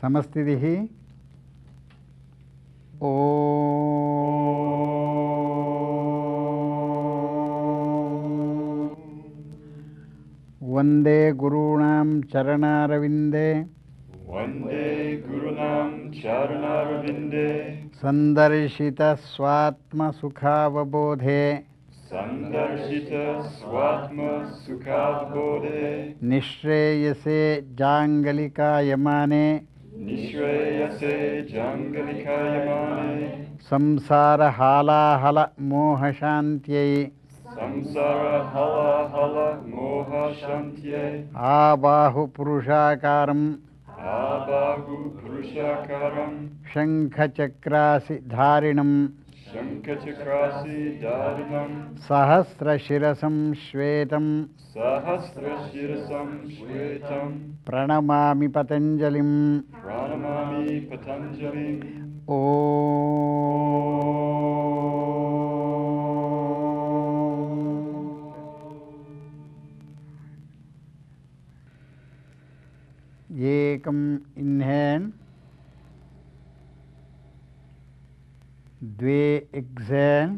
समस्ति ओ वन्दे गुरूणां चरणारविन्दे संदर्शित स्वात्म चरणारविन्दे निश्रेयसे जांगलिका यमाने संसार हाला हल निःश्रेयसे जाङ्गलिकायमाने संसारहालाहलमोहशान्त्यै संसारहलहलमोहशान्त्यै आबाहुपुरुषाकारम् आबाहुपुरुषाकारं शङ्खचक्रासिधारिणम् शङ्खचक्रासीदारिणम् सहस्रशिरसं श्वेतम् सहस्रशिरसं श्वेतम् प्रणमामि पतञ्जलिम् प्रणमामि पतञ्जलिम् ओ एकम् इन्हेन् द्वे इक्सेन्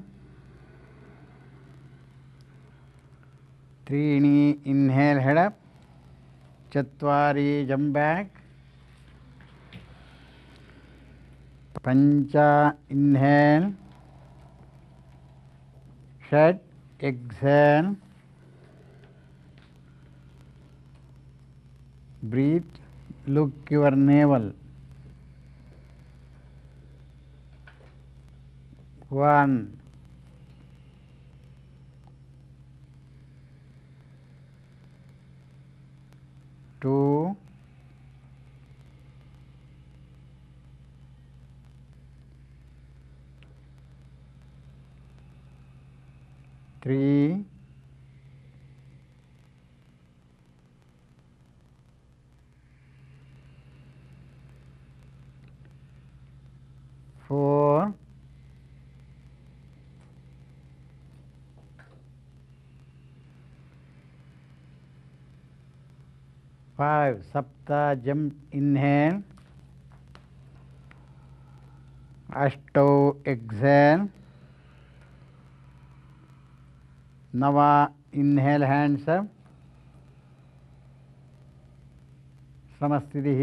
त्रीणि इन्हेल् हेडप् चत्वारि जम्प् पंच इन्हेल षट षट् breath breath one two three four five sapta jump inhale ashto exhale nava inhale hands up समस्थितिः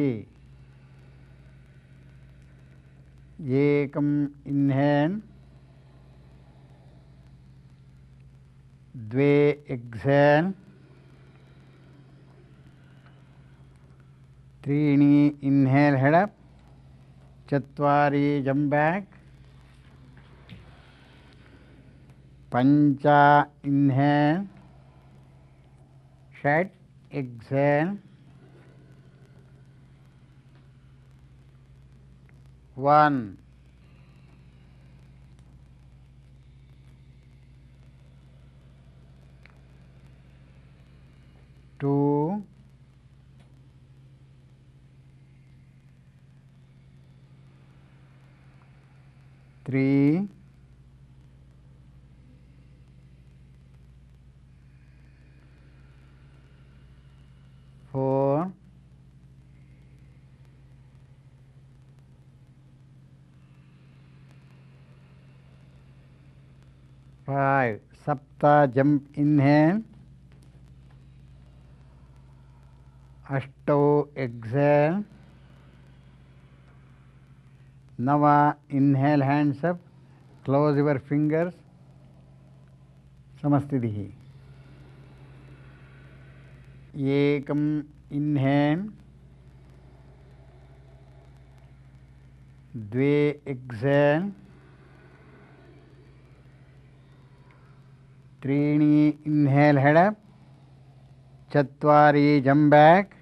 एकम् इन्हेन् द्वे एक्सेन् त्रीणि इनहेल हेड चुरी जम बैक पंच इनहेल षट exhale one three, four, five. Sapta jump inhale. अष्टौ exhale Now uh, inhale hands up, close your fingers, samastitihi. Ekam inhale, dve exhale, त्रीणि inhale head up चत्वारि jump back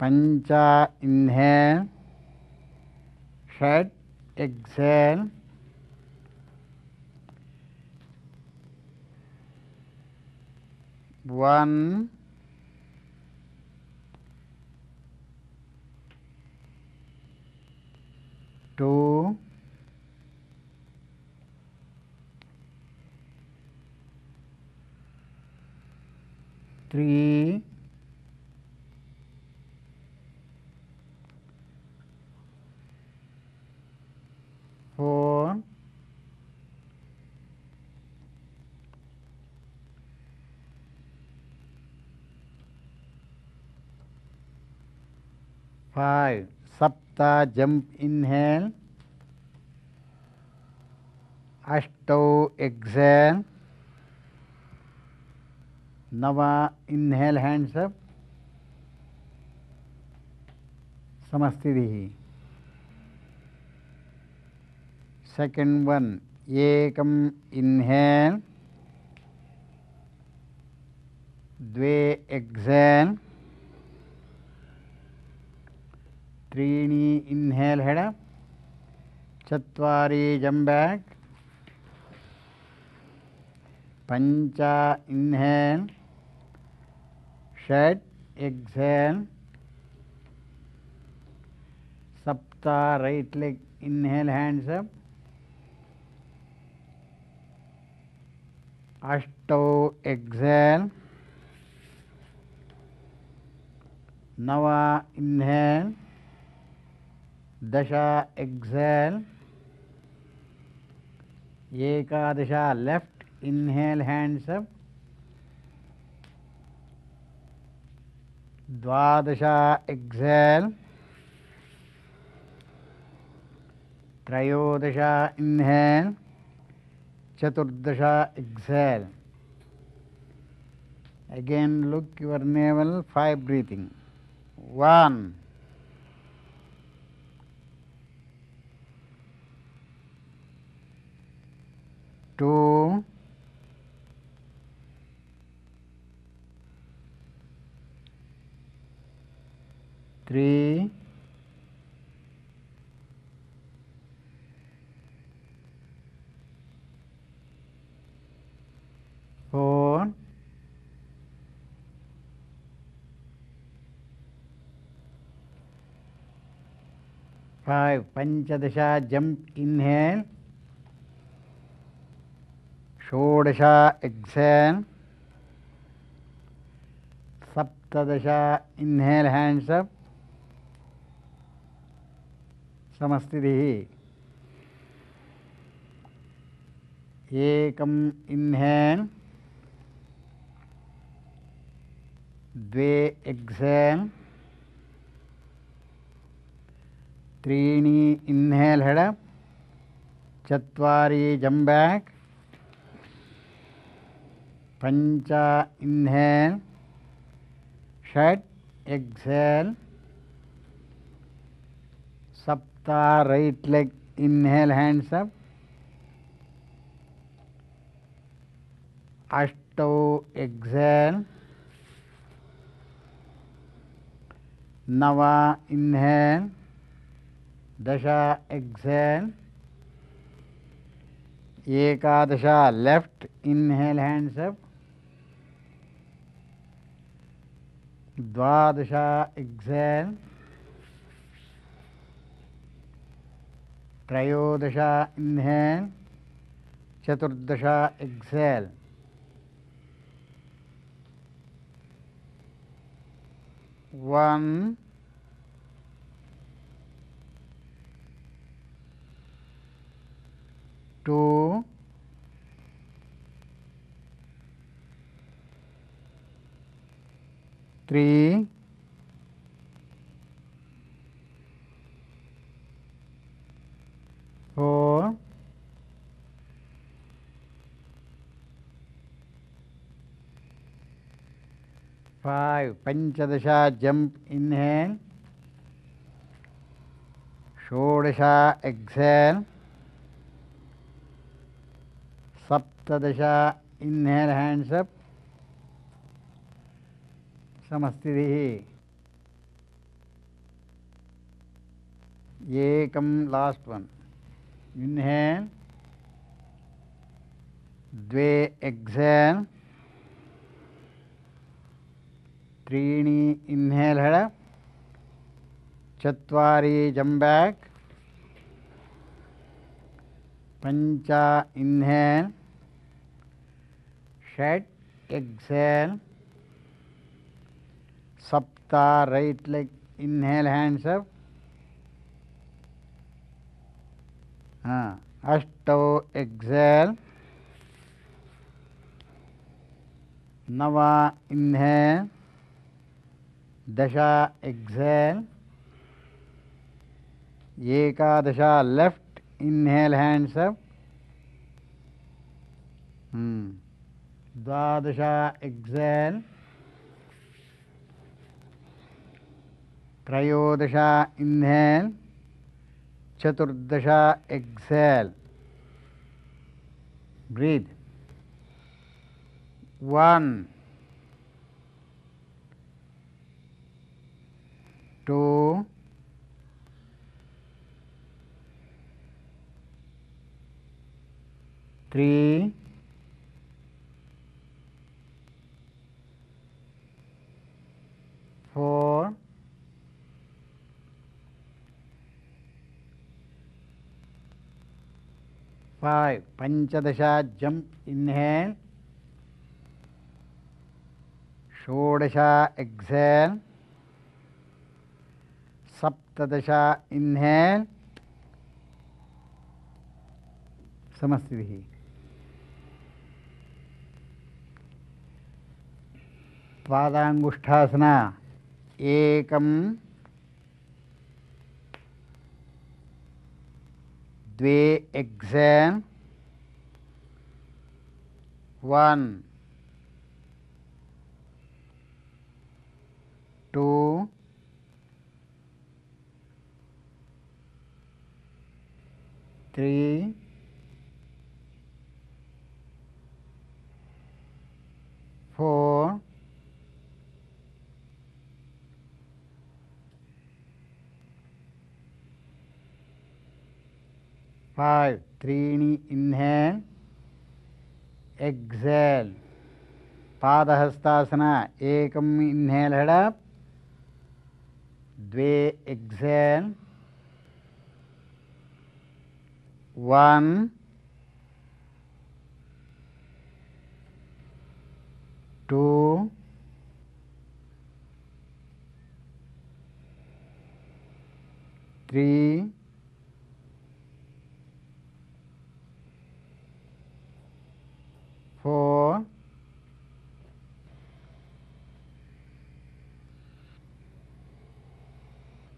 पंचा inhale षट exhale one two three four five सप्त jump inhale अष्ट exhale नव inhale hands up समस्ति second one ekam inhale dve exhale trini inhale head chatvari jump back pancha inhale shat exhale सप्ता right leg inhale hands up अष्टौ exhale नव inhale दश exhale एकादश left inhale hands up द्वादश exhale त्रयोदश inhale Chaturdasha exhale. Again look your navel, five breathing. One. Two. Three. upon five panchadasha jump inhale षोडशा exhale सप्तदशा inhale hands up समस्थितिः एकम् इन्हेल् द्वे एक्सेल त्रीणी इन्हेल हेड चत्वारि जम्बेक् पंच इन्हेल षट एक्सेल सप्त right leg inhale hands up अष्टौ एक्सेल नव इन्हेल् दश एक्सेल एकादश लेफ्ट इन्हेल हैंड्स अप द्वादश एक्सेल त्रयोदश इन्हेल् चतुर्दश exhale one two three four five पंचदश जंप इनहेल षोडशा एक्सहेल सप्तदशा इनहेल हैंड्स अप समस्थिति एकम लास्ट वन इनहेल द्वे एक्सहेल त्रीणि है चुरी जम्बैक पंच इनहेल षट एक्सेल सप्त right leg inhale hands up अष्टौ नव इन्हेल् दशा एक्सेल एकादशा left inhale hands up hmm, द्वादशा एक्सेल त्रयोदशा इनहेल चतुर्दशा exhale breathe one two three four five पंचदशा जंप इनहेल षोडशा एक्सेल सप्तदशा इन्हेल समस्ति पादांगुष्ठासना एक द्वे exhale one two three, four, five. Trini inhale, exhale. Padahastasana. Ekam inhale head up. द्वे exhale. one two three four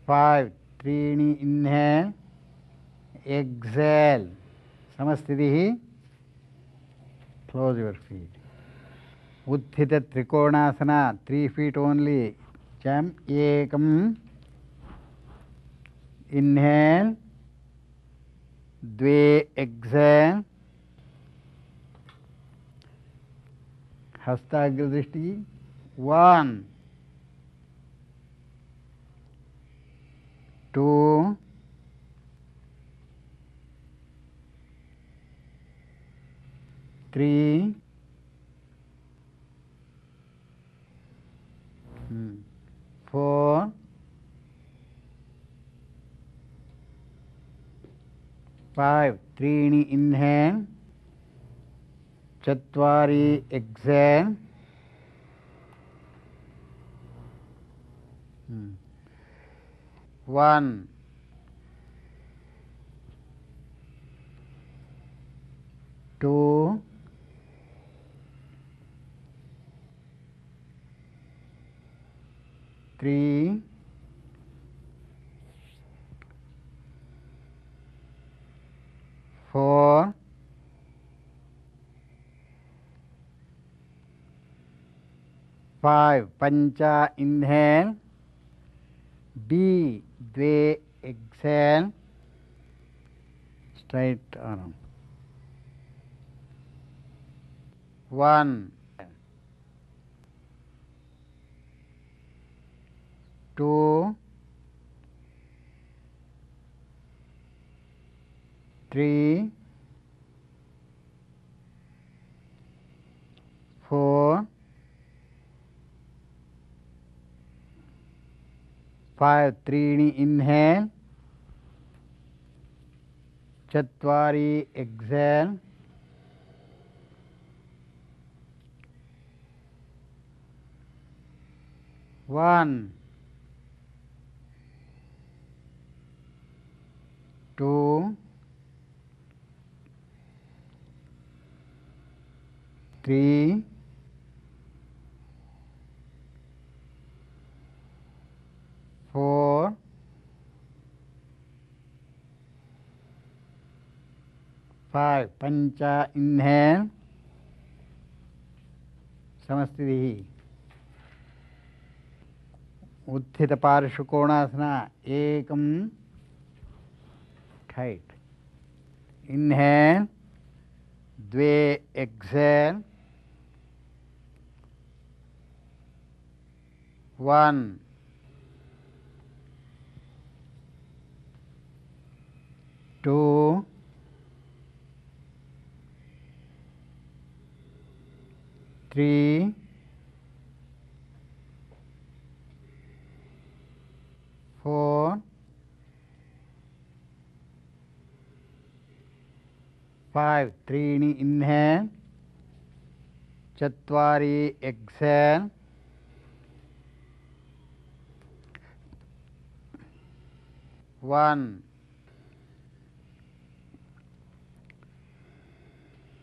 five three inhale exhale समस्थिति ही क्लोज योर फीट उत्थित त्रिकोणासन थ्री फीट ओनली चम एक इनहेल द्वे एक्सेल हस्ताग्र दृष्टि one two three four five त्रीणि inhale चत्वारि exhale one two Three, four, five. 4 5 pancha inhale b dve exhale straight arm 1 two, three, four, five त्रीणि इन्हेल चत्वारि exhale one two, three, four, five. Pancha inhale. समस्ति उत्थितपार्श्वकोणासना एकं height. Inhale, Dve exhale, one, two, three, four, five त्रीन inhale चुरी exhale one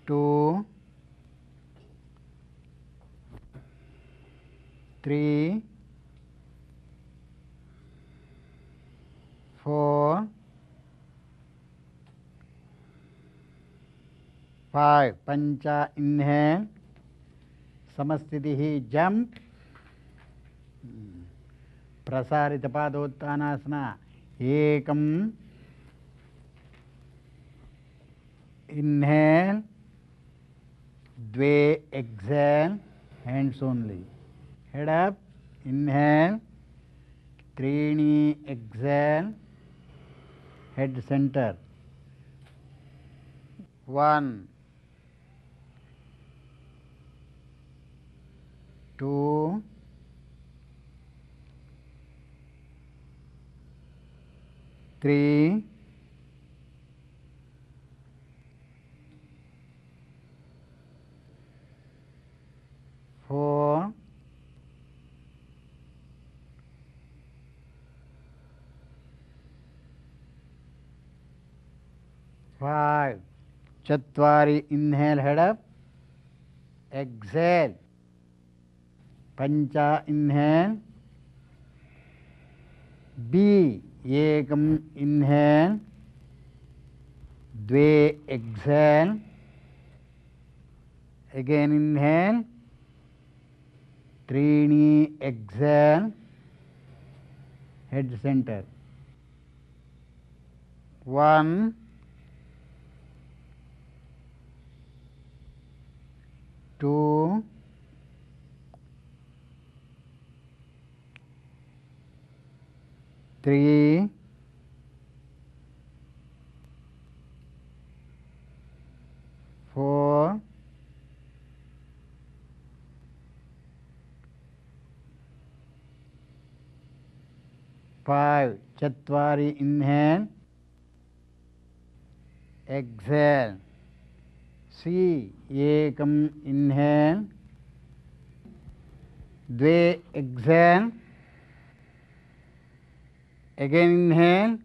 two three four five पंच inhale समस्थिति jump प्रसारित पादोत्थानासन एक इन्हें द्वे exhale hands only head up inhale त्रीणी exhale head centre one two three four five चुरी इनहेल हेडअप एक्सेल पंच इन्हे बी एक इन्हे द्वे एक्सन अगेन इन्हे त्रीणी exhale head centre one two three, four, five. Chatvari inhale, exhale. C एकम inhale द्वे exhale again inhale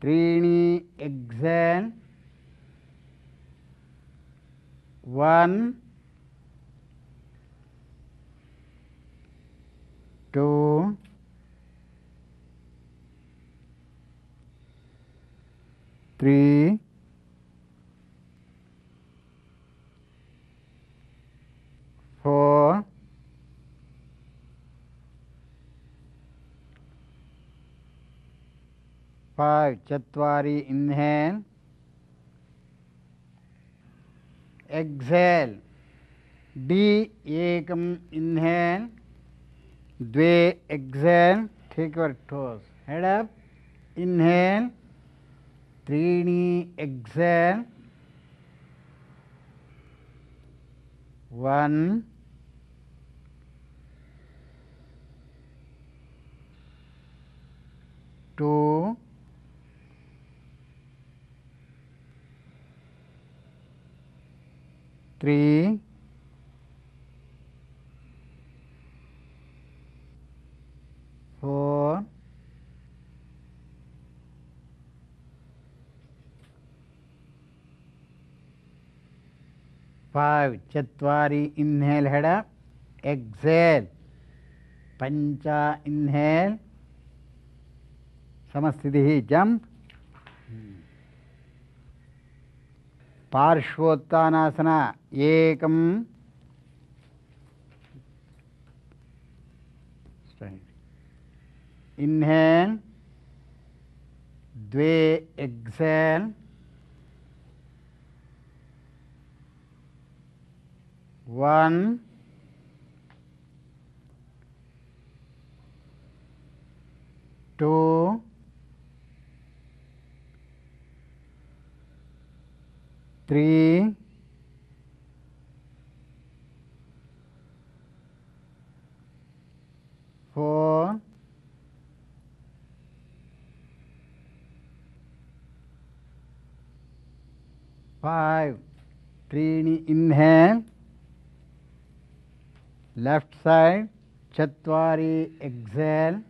trini exhale one two three four five chatvari inhale exhale d एकम inhale द्वे exhale take your toes head up inhale त्रीणी exhale one two 3 4 5 चत्वारि inhale head exhale पंच inhale समस्थिति jump पार्श्वोत्थानासन एक inhale द्वे exhale one two five. Three three four five three inhale left side chatwari exhale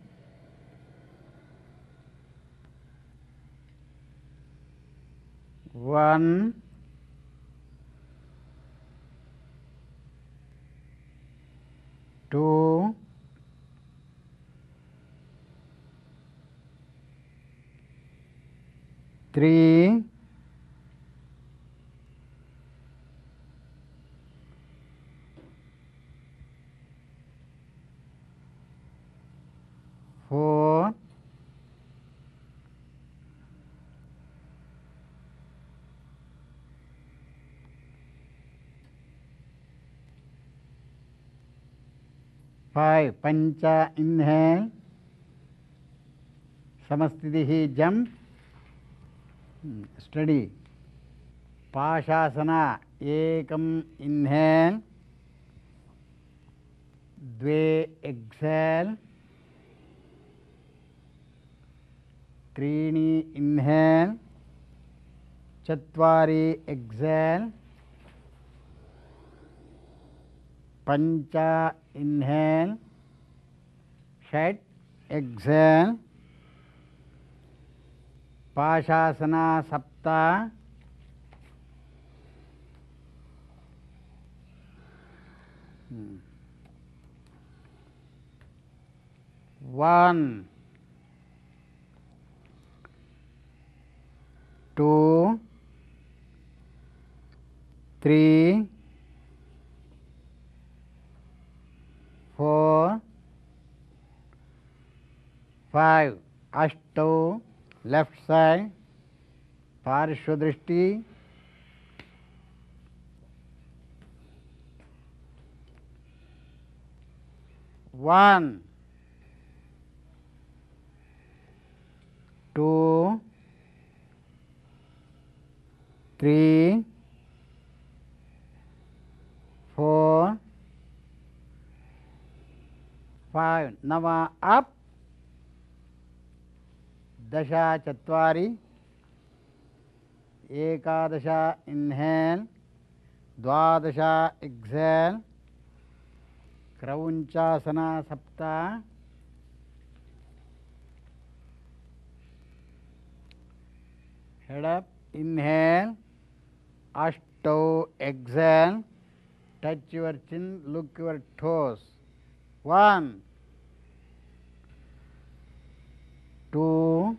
one 2 3 4 five पंच inhale समस्ति जम स्टडी पाशासना एक इन्हें द्वे एक्सेल त्रीणी इन्हें चुरी एक्सेल पंच इन्हेल षट एक्सेल पाशासना सप्ता one two three four, five, ashto, left side, parishwadrishti, one, two, three, four, five नव अप दश चत्वारि एकादश इन्हेल द्वादश एक्सेल क्रौञ्चासन सप्त हेडप इन्हेल अष्टौ exhale touch your chin look your toes one, two,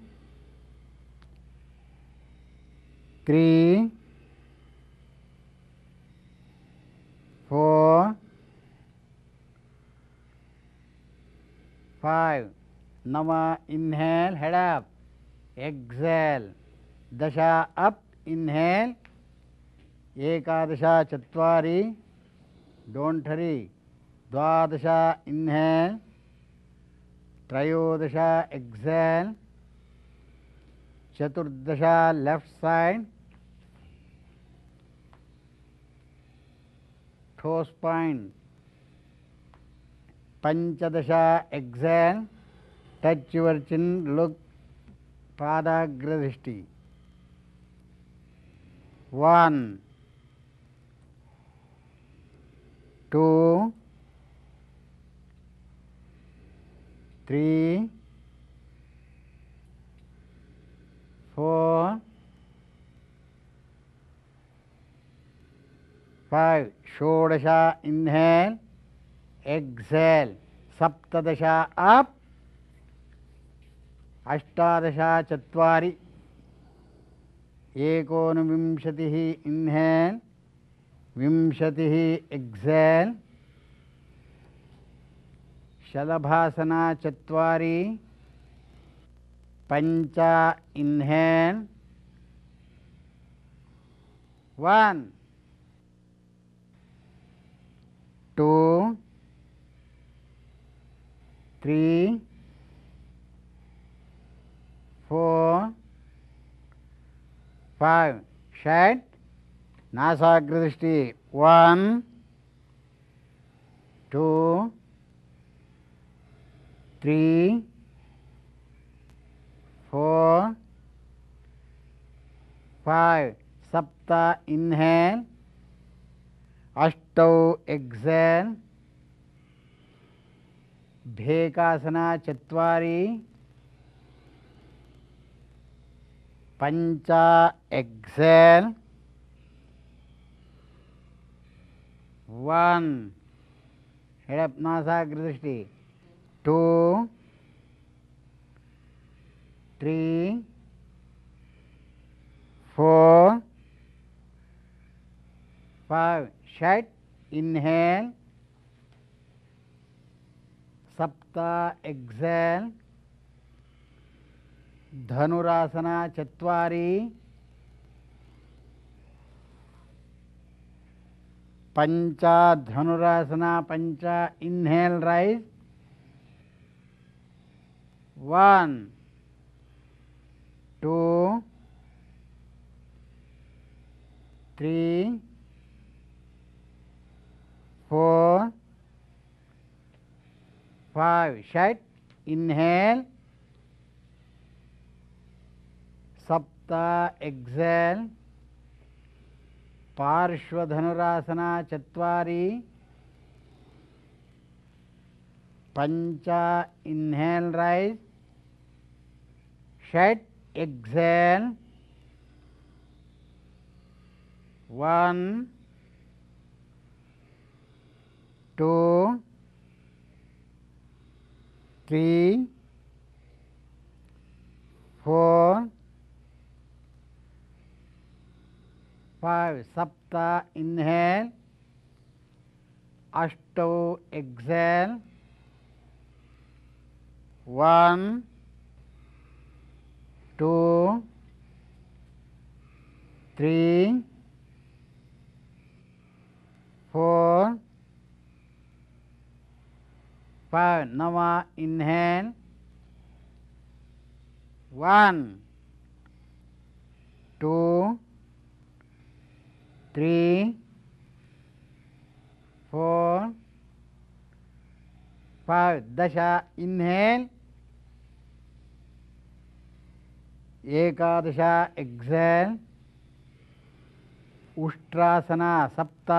three, four, five. Nama inhale, head up, exhale. Dasha up, inhale. Ekadasha, Chaturi. don't hurry. द्वादश inhale त्रयोदश एक्सेल चतुर्दश लेफ्ट साइड ठोस पॉइंट पंचदश exhale touch your chin look पादाग्रदृष्टि one two three, four, five. Shodasha inhale, exhale. Saptadasha up, Ashtadasha chatvari. vimshatihi, inhale. Vimshatihi, exhale. शलभासना चत्वारी पंचा inhale one two three four five षट् नासाग्रदृष्टि one two three, four, five. सप्त inhale अष्टौ exhale भेकासन चत्वारि पञ्च एक्सेल वन हेडप नासा दृष्टि two, three, four, five. Shut. Inhale. Sapta. Exhale. Dhanurasana. Chatwari. पंचा धनुरासना पंचा inhale rise one, two, three, four, five. Shut. Inhale. Sapta. Exhale. पार्श्वधनुरासना चत्वारि पञ्च इन्हेल् रैस् षट् exhale one two three four five sapta inhale ashto exhale one two, three, four, five. Now inhale. One, two, three, four, five. Dasha inhale. एकादश exhale उष्ट्रासन सप्त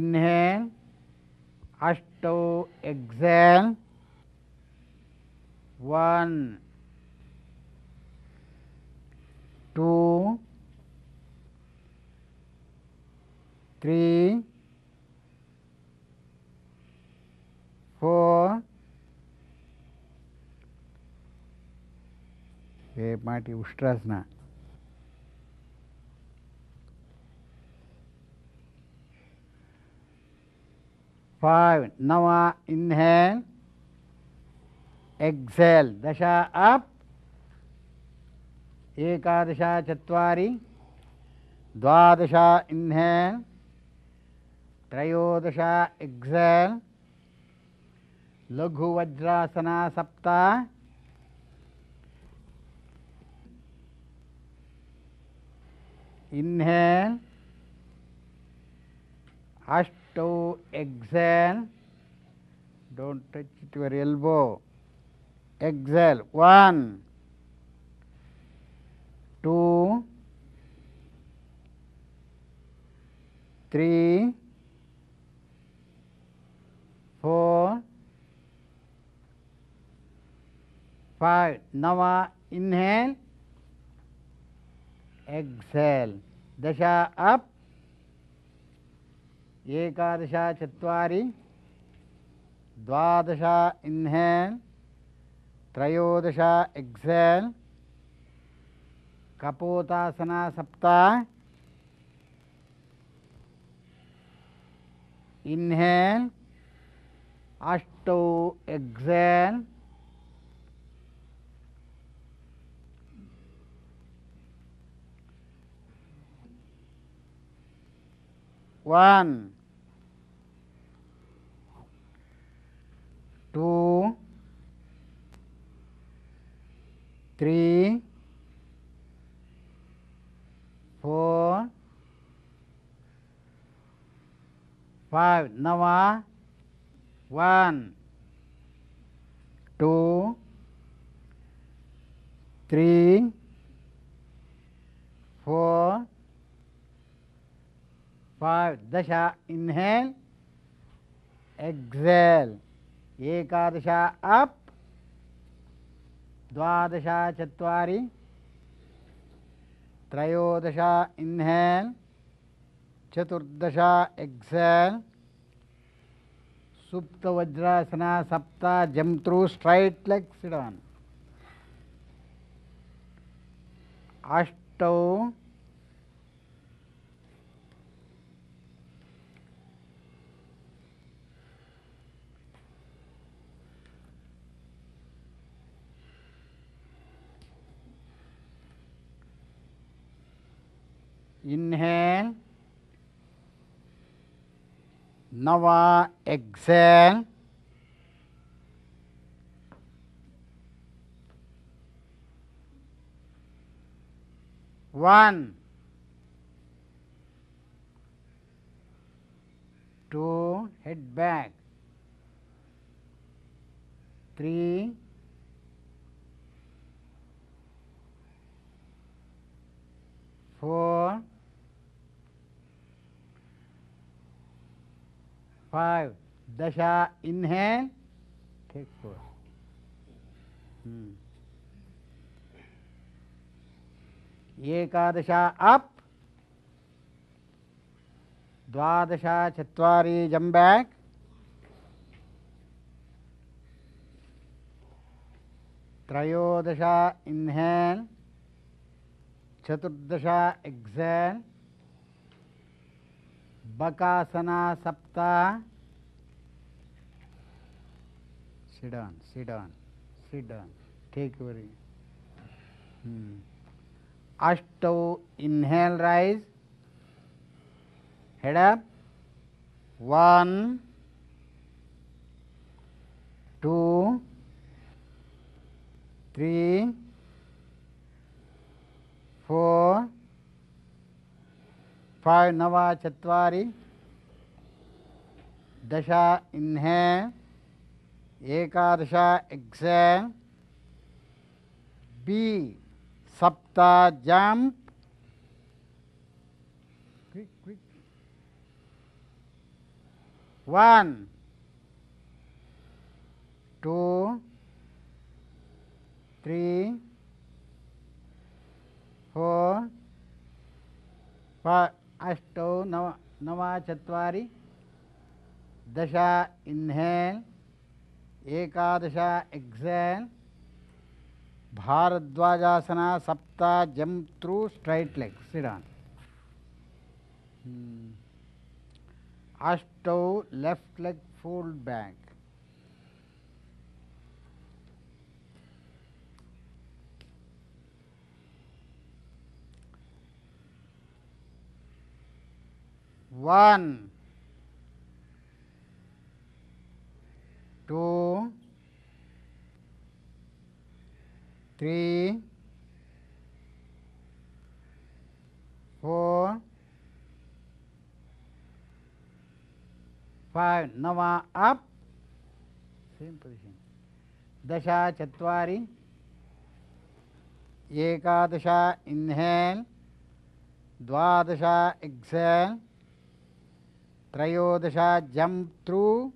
inhale अष्ट exhale one two three, four. ये माटी उष्ट्रास ना five नवा inhale exhale दशा अप एकादशा चत्वारी द्वादशा inhale Trayodasha exhale. Laghu sana, Sapta. Inhale. Ashto exhale. Don't touch it to your elbow. Exhale. One. Two. Three. four, five. Now inhale, exhale. Dasha up, ekadasha chatvari, dvadasha inhale, त्रयोदशा exhale. Kapotasana sapta. Inhale. अष्ट exhale one two three four five नवा one two three four five dasha inhale exhale ekadasha up द्वादशा चत्वारि त्रयोदशा inhale चतुर्दशा exhale सुप्त वज्रासना सप्ता jump through straight leg sit down अष्ट inhale Nava exhale. One, two, head back, three, four, five दशा इन्हें ठीक फोर एकादशा अप द्वादशा चत्वारी जम बैक त्रयोदशा इन्हें चतुर्दशा एक्सेल बकासना सप्ता सिडन सिडन सिडन ठीक वरी अष्ट inhale rise head up one two three four five नव चत्वारि दश इह्ने एकादश एक्से बी सप्त jump one two three four five अष्ट नव नव चुरी दश इन्हेल एकादश एक्सेल भारद्वाजासन सप्त jump through straight leg sit down hmm. अष्ट left leg fold back one two three four five नवा अप सेम पोजिशन दशा चुरी एकादश इनहेल द्वादश exhale Trayodasha jump through.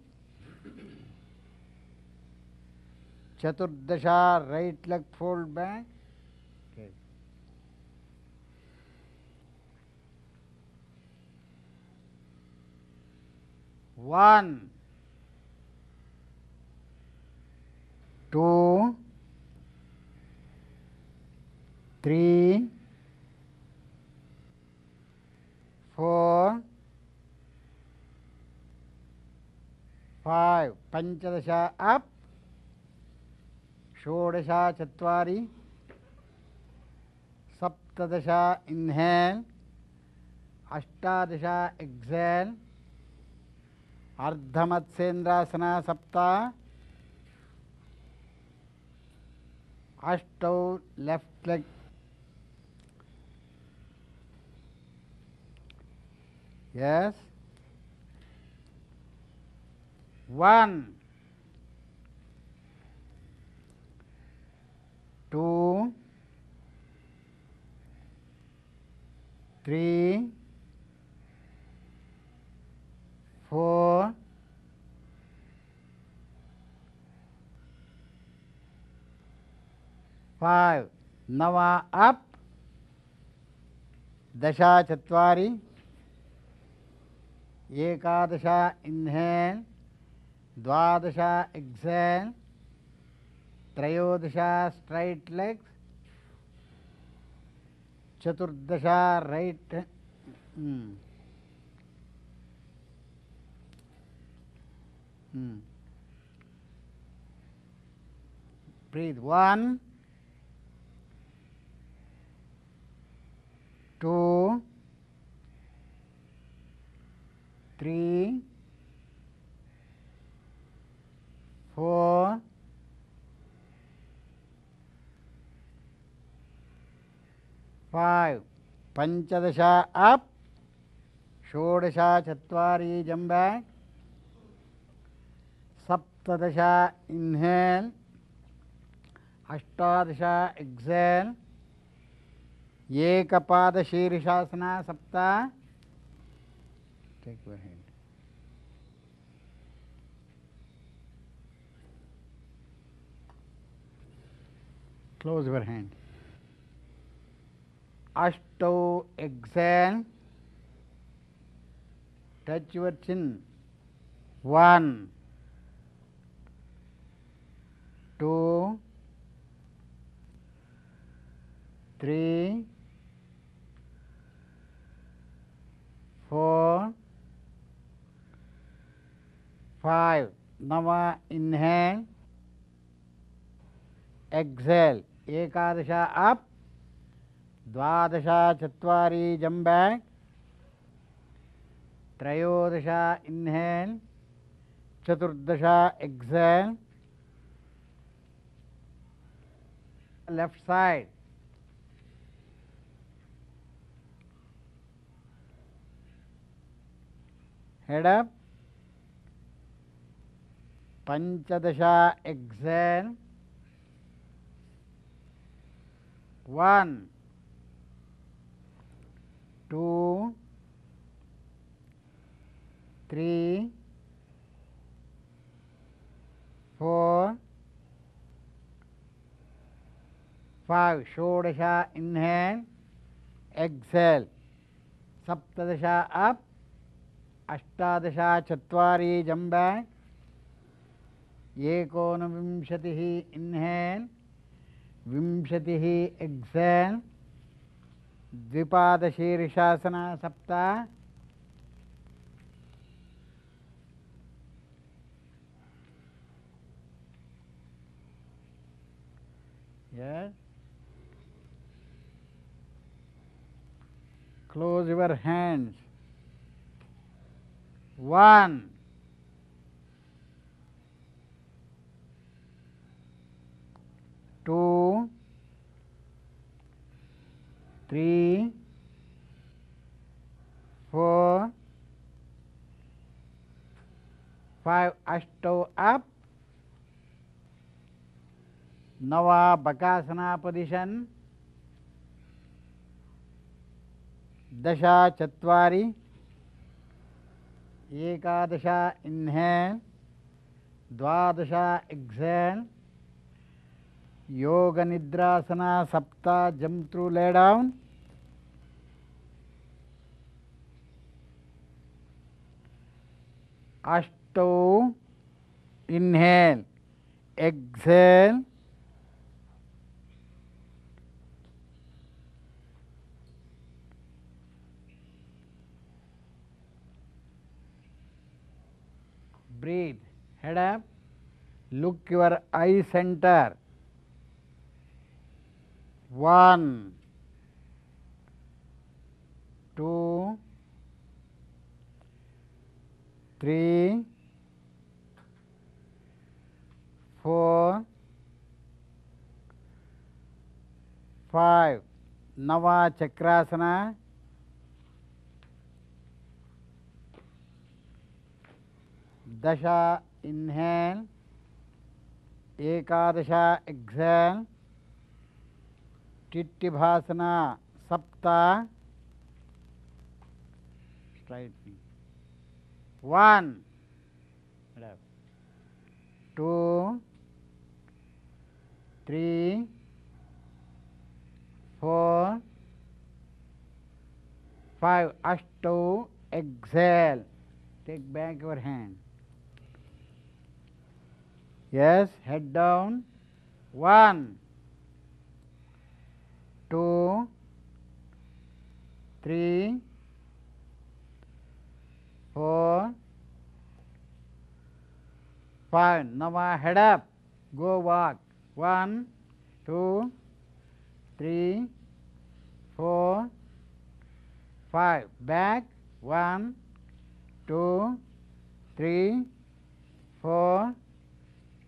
Chaturdasha right leg fold back. One, two, three, four. Five पंचदश up षोडश चुरी सप्तदश इन्हेल अष्टादश एक्सेल अर्धमत्सेन्द्रासन सप्त अष्ट left leg yes one two three four five नवा अप दशा चुरी एकादश इन्हेल द्वादश एक्सेल त्रयोदश स्ट्रैट लेग्स चतुर्दश right breathe one two three four, five. पंचदश अप षोडश चुरी जम बैक सप्तदश इन्हेल अष्टादश एक्सेल एक पाद शीर्षासना सप्ताह ठीक है Close your hand. Ashto exhale. Touch your chin. One, two, three, four, five. Now uh, inhale, exhale. एकादश आप द्वादश चुरी जम्बेक् त्रयोदश इन्हेल् चतुर्दश exhale left side head up पंचदश exhale one two three four five shodasha inhale exhale saptadasha up अष्टादशा चत्वारि jump back एकोनविंशतिः inhale विंशतिः एक्सेन् द्विपादशीर्षासना सप्त yes close your hands one two, three, four, five अष्टौ अप नवा बकासना पोजिशन दश चत्वारि एकादश इन्हेल द्वादश exhale Yoga Nidrasana Sapta, jump through, lay down. Ashto, inhale, exhale. Breathe, head up, look your eye center. one, two, three, four, five. नवा चक्रासन दश inhale एकादश एक्सेल टिट्टिभासना सप्ता straightening one two three four five अष्ट exhale take back your hand yes head down one three, four, five. Now I head up, go walk. One, two, three, four, five. Back. One, two, three, four,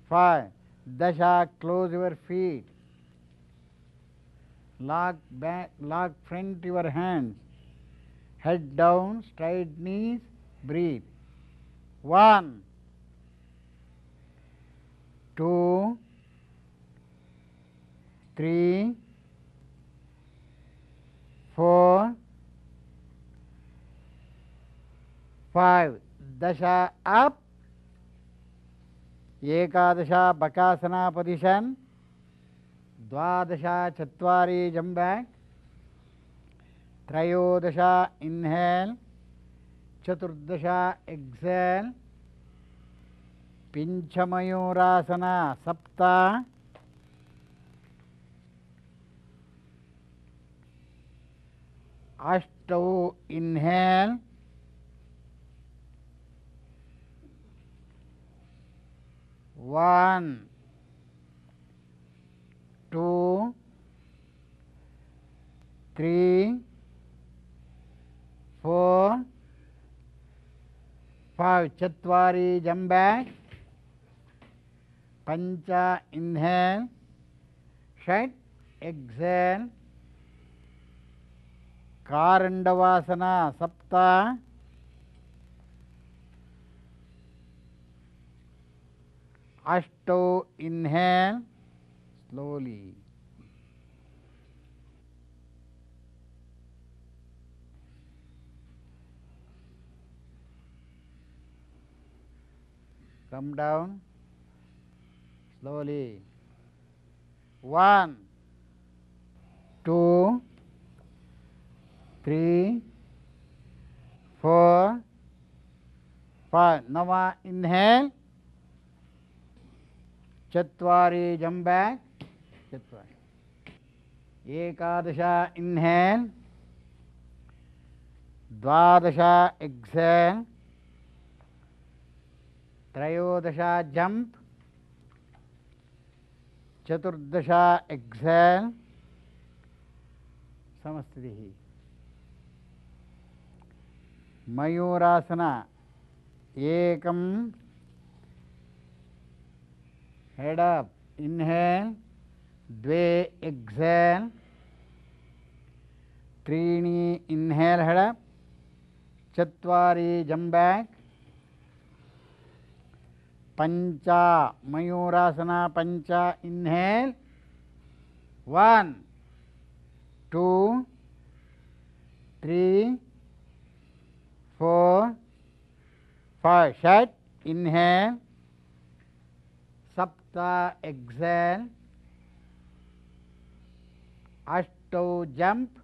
five. Dasha, close your feet. Lock back, lock front your hands head down, straight knees, breathe. One, two, three, four, five. Dasha up, Ekadasha Bakasana position, Dvadasha Chatwari jump back, त्रयोदश inhale चतुर्दश exhale पिंचमयूरासन सप्त अष्ट inhale one two three four, five, chatwari, jump back, pancha, inhale, षट् exhale कारण्डवासना सप्त अष्टौ inhale slowly come down slowly one two three four five now inhale chatwari jump back chatwari ekadasha inhale द्वादश exhale त्रयोदशा jump चतुर्दशा exhale समस्थिति मयूरासन एकम हेड अप इनहेल द्वे एक्सेल त्रीणि इन्हेल हेड अप चत्वारि जंप बैक पंचा मयूरासना पंच inhale one two three four five षट इन्हेल सप्त एक्सेल अष्ट जंप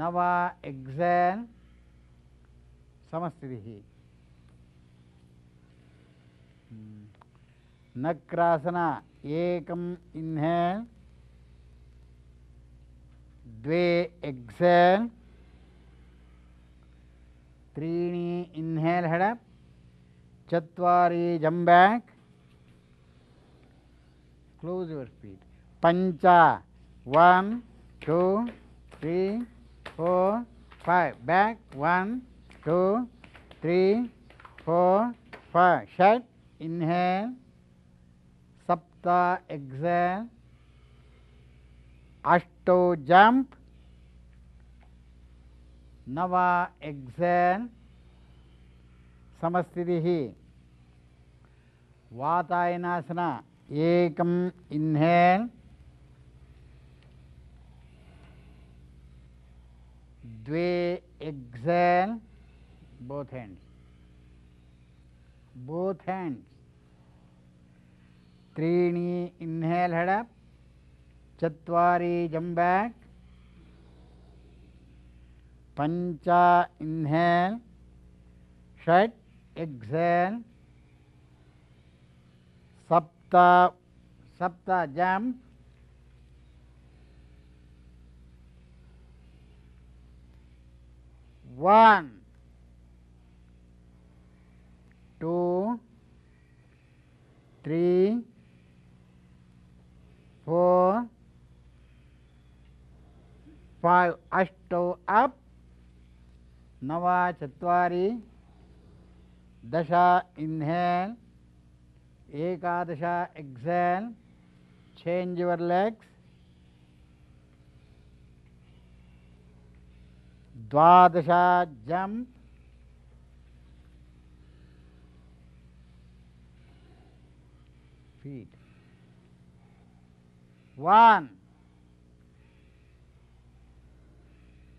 नवा एक्सेल समस्त नक्रासना एकम इन्हेल द्वे एक्सेल इन्हेल हेड चुरी jump back close your speed पंच one two three four five back one two three four five शर्ट inhale, sapta exhale, ashto jump, nava exhale, samastitihi, vatayanasana, ekam inhale, द्वे exhale both hands both hands. Trini inhale head up, Chatvari jump back, Pancha inhale, Shat exhale, Sapta Sapta jump, one two, three, four, five अष्ट up नव चुरी दश inhale एकादश exhale change your legs द्वादश jump feet. One,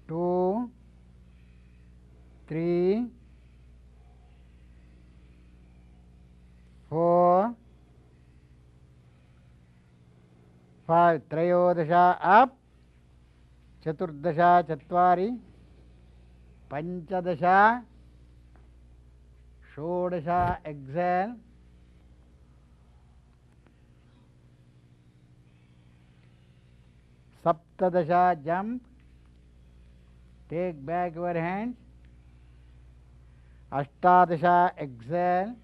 two, three, four, five, Trayodasha up, Chaturdasha Chatwari, Panchadasha, Shodasha exhale. Saptadasha jump. Take back your hands. Ashtadasha exhale.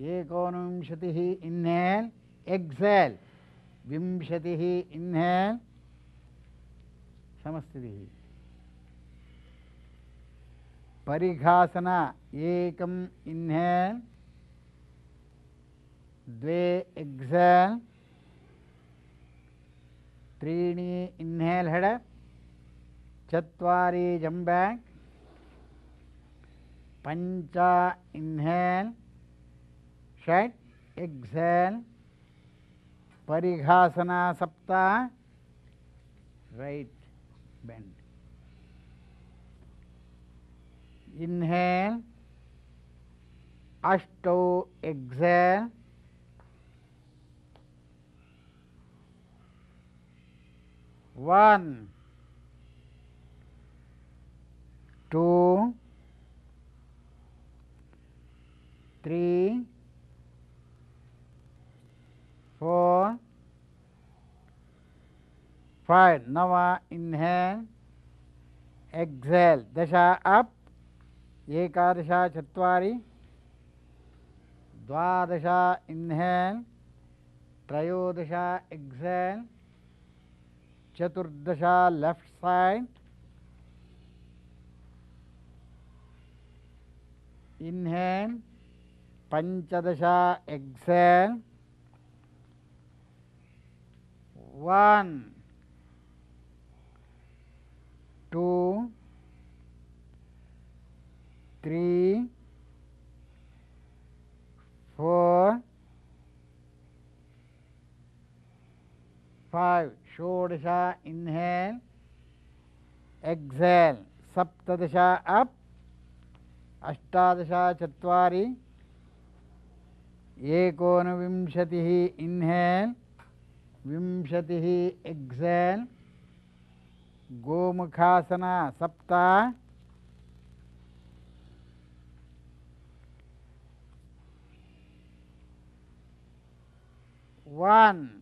Ekonumshatihi inhale. Exhale. Vimshatihi inhale. Samastitihi. parighasana ekam inhale द्वे Excel त्रीणि inhale head चत्वारि jump back पंच inhale षट् exhale परिघासना सप्त right bend inhale अष्टौ exhale one two three four five नवा inhale Excel दशा अप एकादश चुरी द्वादश इन्हें त्रयोदश एक्सेल चतुर्दशा लेफ्ट साइड इनहेल पंचदशा exhale one two three four five षोडशा इन्हेल एक्सेल सप्तदशा अप अष्टादशा चत्वारि एकोनविंशतिः इन्हेल विंशतिः एक्सेल गोमुखासना सप्ता One.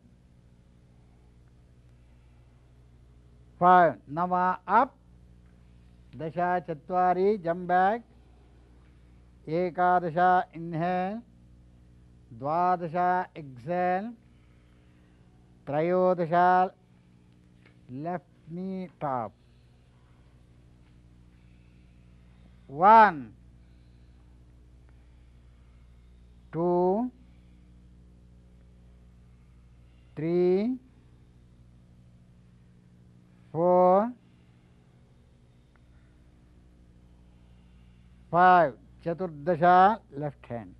फाइव नव अप दश चुरी जंप बैक एकादशा इनहेल द्वादशा एक्सेल त्रयोदशा left knee top one two three four, five, Chaturdasha left hand.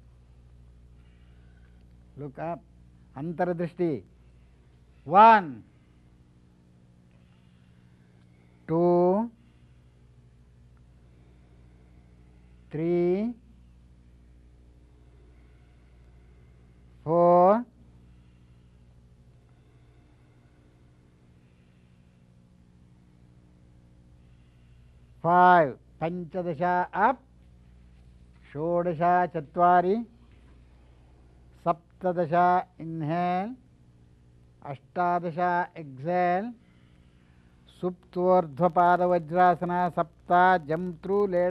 Look up, Antaradrishti. One, two, three, four, five पंचदश अप षोडश चत्वारि सप्तदश इन्हेल अष्टादश एक्सेल सुप्तोर्ध्वपादवज्रासन सप्त जम थ्रू ले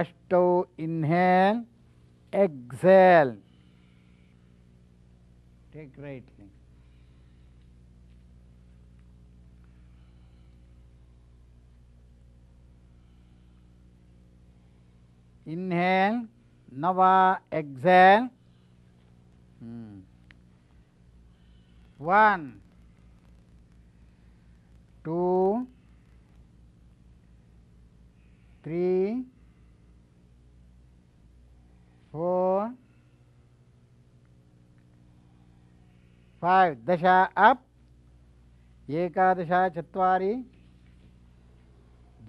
अष्ट inhale exhale take take right inhale नवा exhale one two three four five दशा अप एकादशा चत्वारी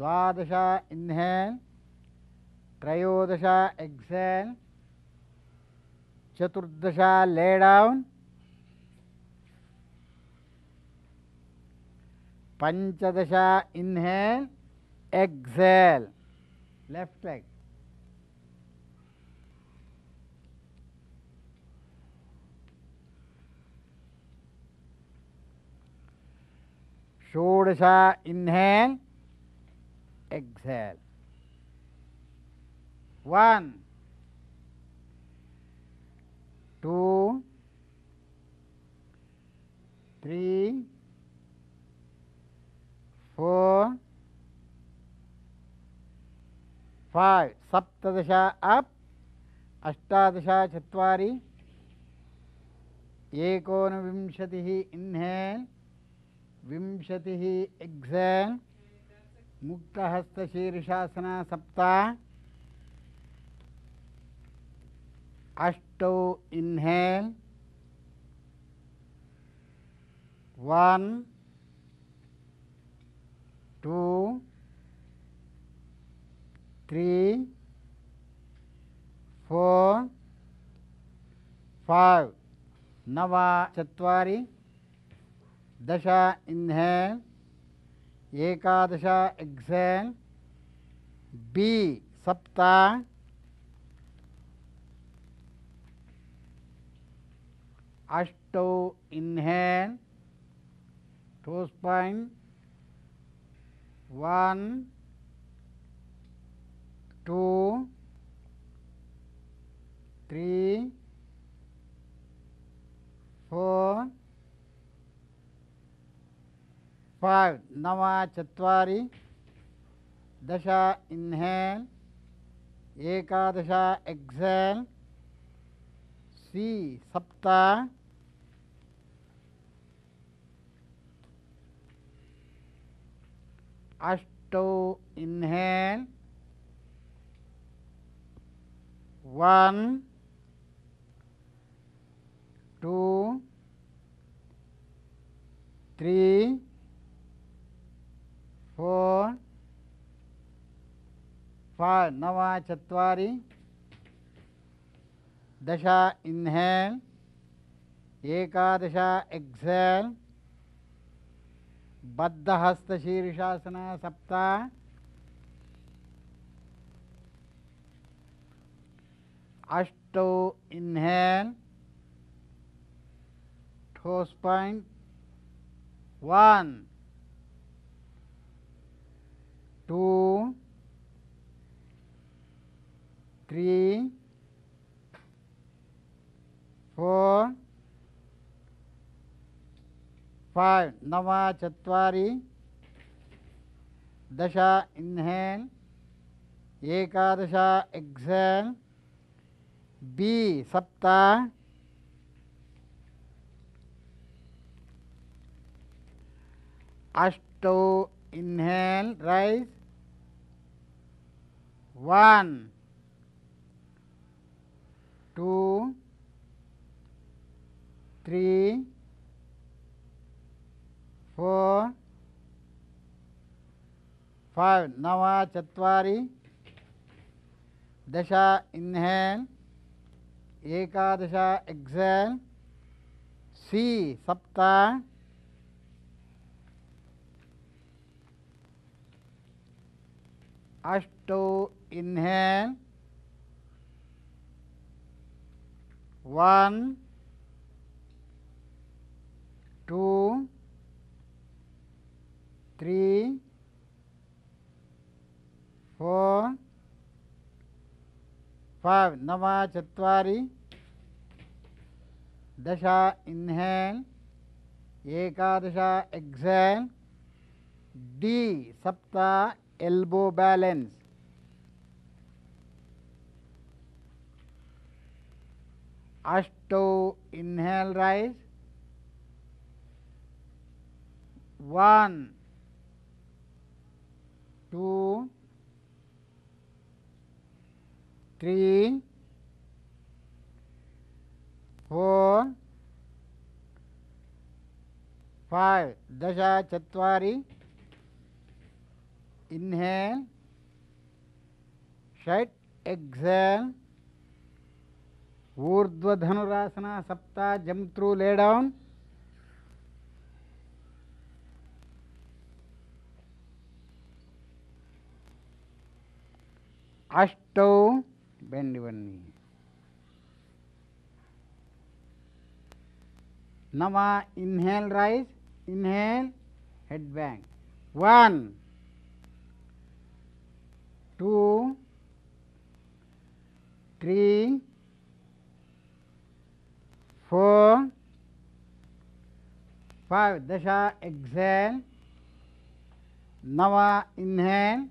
द्वादशा इनहेल त्रयोदश एक्सेल चतुर्दश लेडाउन पंचदश इनहेल एक्सेल लेफ्ट लेग षोडश inhale exhale one two three four five सप्तश अप अष्टादश चत्वारि एकोनविंशतिः इन्हेल् विंशतिः एक्सेल् मुक्तहस्तशीर्षासना सप्ता अष्ट inhale one two three four five नव चुरी दश इन्हेल एकादश एक्सेल बी सप्त अष्टौ inhale to point one two three four five नव चुरी दश इन्हेल एकादश एक्सेल सी सप्त अष्ट inhale one two three four five नव चुरी दश इन्हेल एकादश एक्सेल बद्धहस्तशीर्षासन सप्त अष्टो inhale toes point one two three four five नव चुरी दश इन्हेल एकदश एक्सेल बी सप्त अष्ट inhale rise one two three four five नव चुरी दश इन्हेल एकादश एक्सेल सी सप्त अष्ट inhale one two three, four, five. Nava chatvari. दशा इन्हेल एकादशा एक्सेल डी सप्ता एल्बो बैलेंस अष्टो inhale rise one two, three, four, five. Dasha Chatwari. Inhale. Shut. Exhale. Urdhva Dhanurasana Sapta. Jump through. Lay down. अष्टौ बनी नव inhale rise inhale head back one two three four five दशा exhale नवा inhale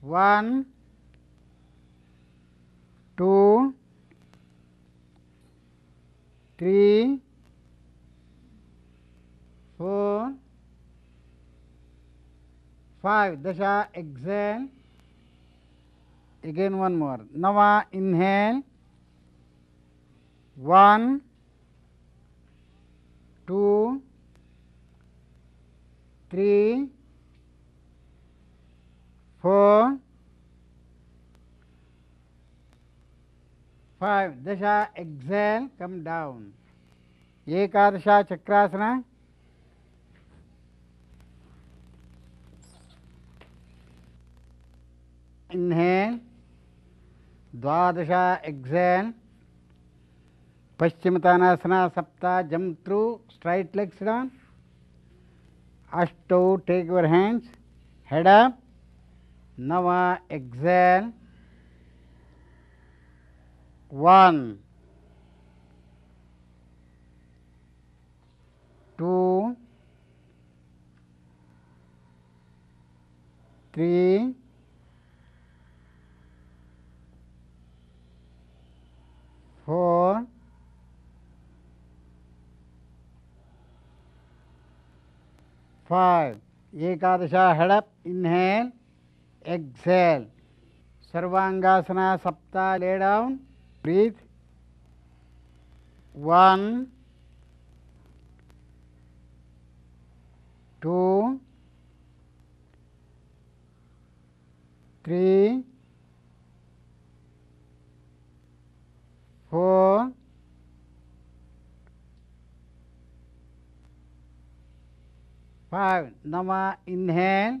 one, two, three, four, five. Dasha, exhale. Again, one more. Nava, inhale. One, two, three, four, five. Dasha, exhale, come down. Ekadasha Chakrasana. Inhale. Dvadasha, exhale. Paschimatanasana, Sapta, jump through, straight legs down. Ashto, take your hands, head up. नवा exhale one two three four five एकादश head up inhale exhale सर्वांगासना सप्ताह lie down breathe one two three four five नमा inhale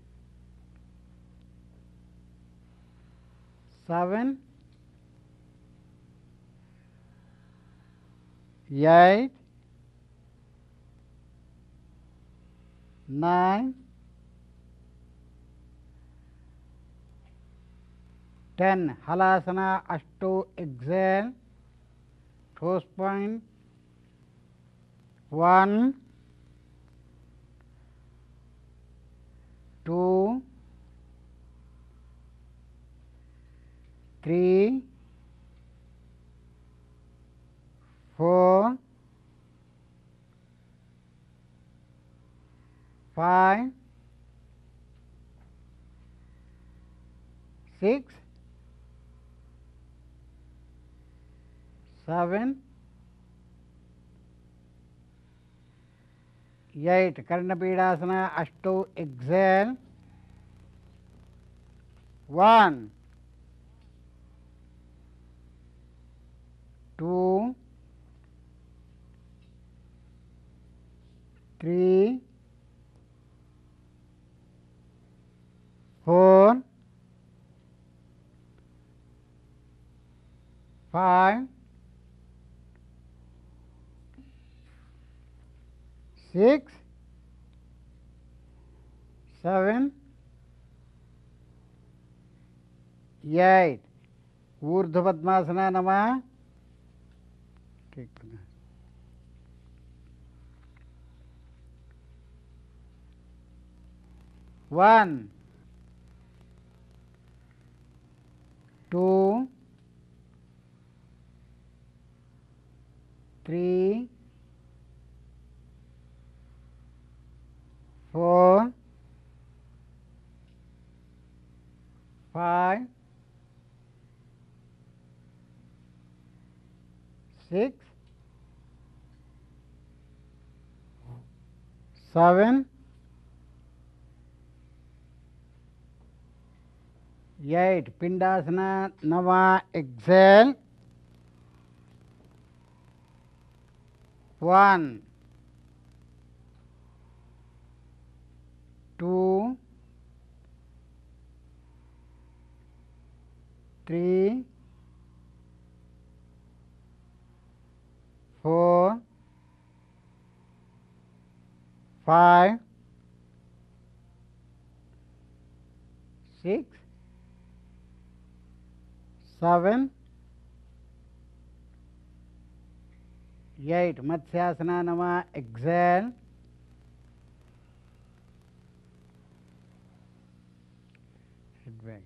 Seven, eight, nine, ten. 8 9 10 halasana ashto exhale toes point 1 2 three, four, five, six, seven, eight कर्णपीड़ासन अष्टौ exhale one two, three, four, five, six, seven, eight. ऊर्ध्व पद्मासना नमः one two three four five six seven eight पिंडासन नवा exhale one two three four five six seven, eight. Matsyasana Nama, exhale. Head back.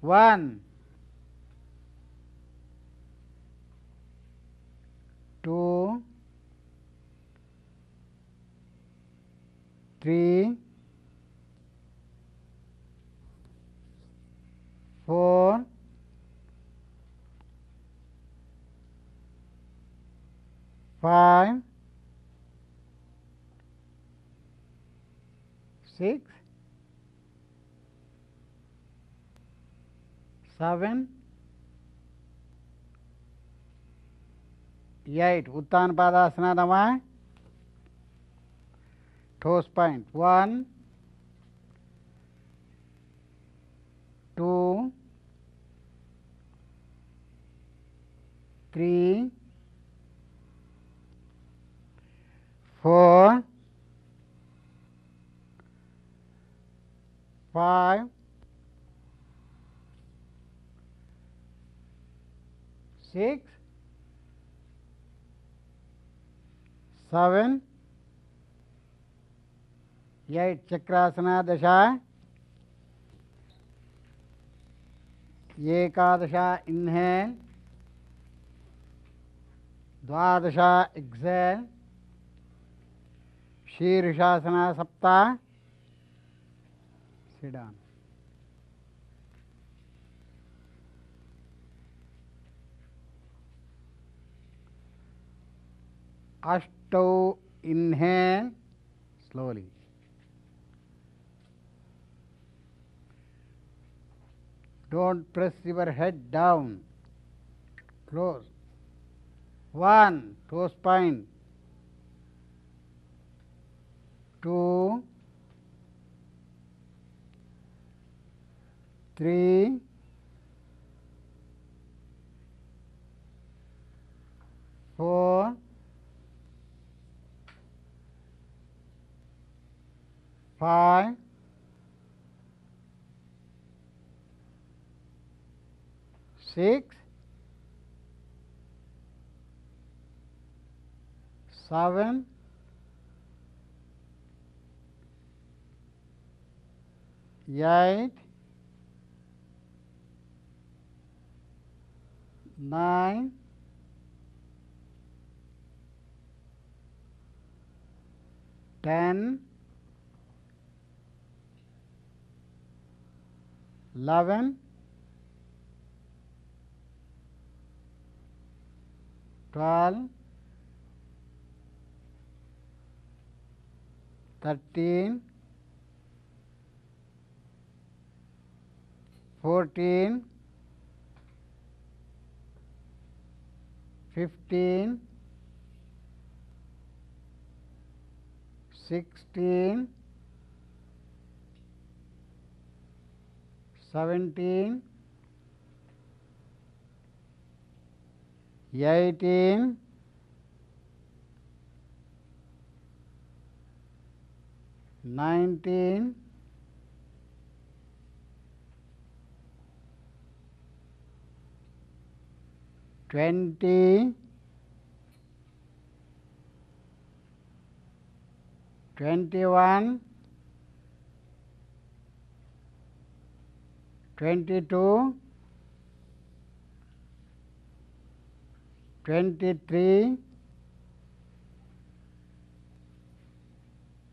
One, two, three. Four five six 7 eight उत्तान पादासना दबाएं toes point one two three, four, five, six, seven, eight chakrasana dasha, एकादशा inhale द्वादश exhale शीर्षासन सप्ताह sit down अष्ट inhale slowly don't press your head down close 1 two spine Two, three, four, five, six. 7 8 9 10 11 12 thirteen, fourteen, fifteen, sixteen, seventeen, eighteen. nineteen twenty twenty one twenty two twenty three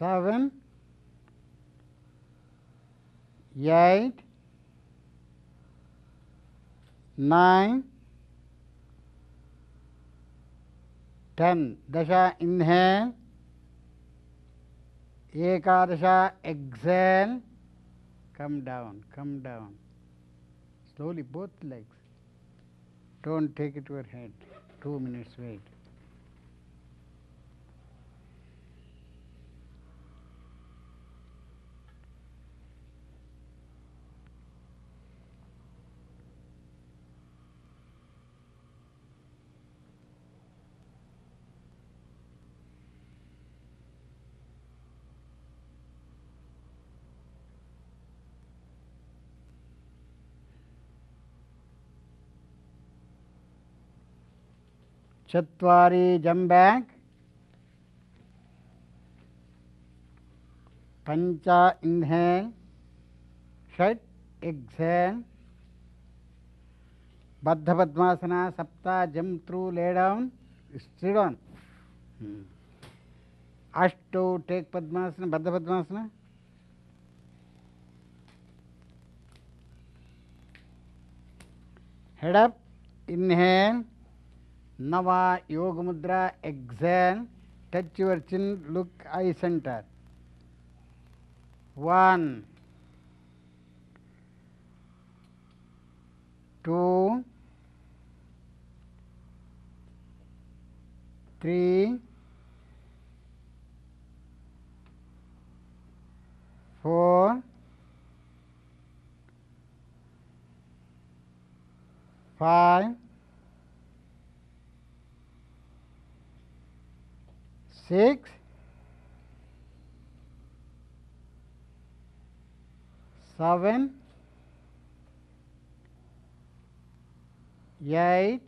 seven, eight, nine, ten. Dasha inhale, ekadasha exhale, come down, come down. Slowly, both legs. Don't take it to your head. Two minutes wait. चत्वारी jump back पंचा पञ्च षट षट् बद्ध पद्मासना सप्ता jump through lie down स्त्रीडौन् अष्टो take पद्मासन बद्धपद्मासन head up inhale Nava Yoga Mudra exam Touch your chin, look eye center. One, two, three, four, five. 6 7 8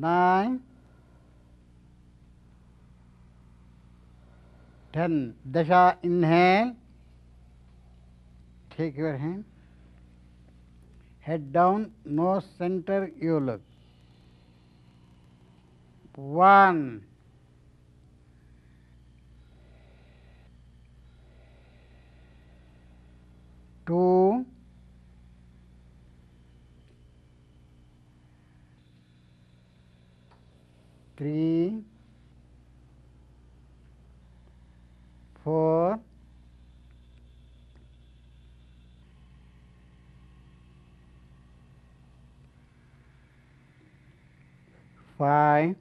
9 10 dasha inhale take your hand head down nose center you look one two three four five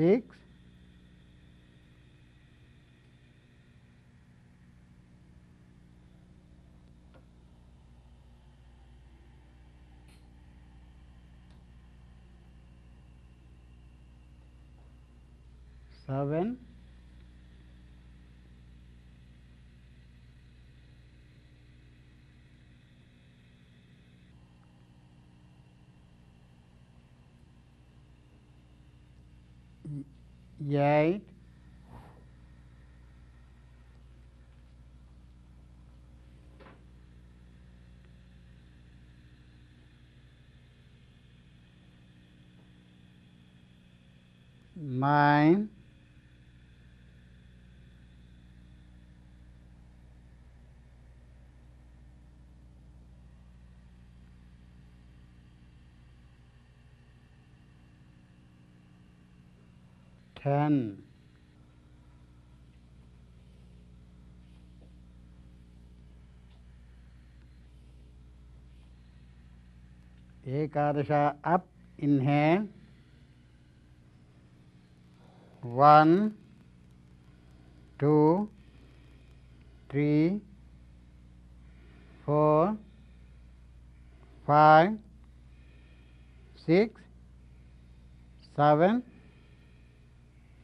6 7 eight, nine, ten ekadasha up inhale one two three four five six seven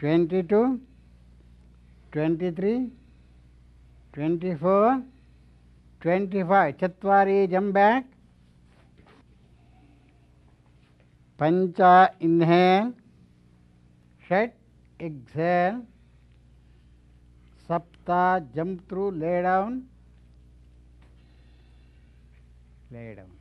twenty two twenty three twenty four twenty five चुरी jump back पंच inhale षट् exhale सप्त jump through lay down lay down